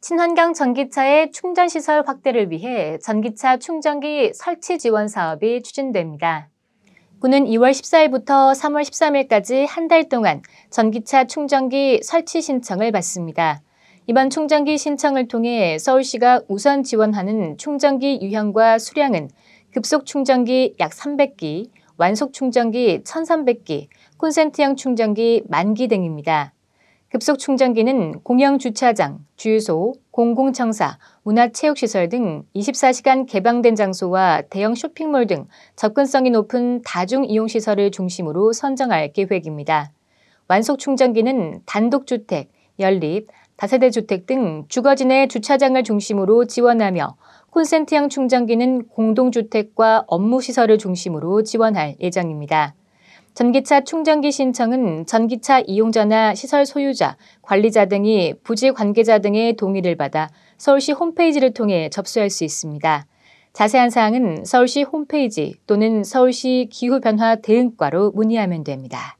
친환경 전기차의 충전 시설 확대를 위해 전기차 충전기 설치 지원 사업이 추진됩니다. 군은 2월 14일부터 3월 13일까지 한 달 동안 전기차 충전기 설치 신청을 받습니다. 이번 충전기 신청을 통해 서울시가 우선 지원하는 충전기 유형과 수량은 급속 충전기 약 300기, 완속 충전기 1,300기, 콘센트형 충전기 만기 등입니다. 급속 충전기는 공영 주차장, 주유소, 공공청사, 문화체육시설 등 24시간 개방된 장소와 대형 쇼핑몰 등 접근성이 높은 다중이용시설을 중심으로 선정할 계획입니다. 완속 충전기는 단독주택, 연립, 다세대 주택 등 주거진의 주차장을 중심으로 지원하며 콘센트형 충전기는 공동주택과 업무시설을 중심으로 지원할 예정입니다. 전기차 충전기 신청은 전기차 이용자나 시설 소유자, 관리자 등이 부지 관계자 등의 동의를 받아 서울시 홈페이지를 통해 접수할 수 있습니다. 자세한 사항은 서울시 홈페이지 또는 서울시 기후변화 대응과로 문의하면 됩니다.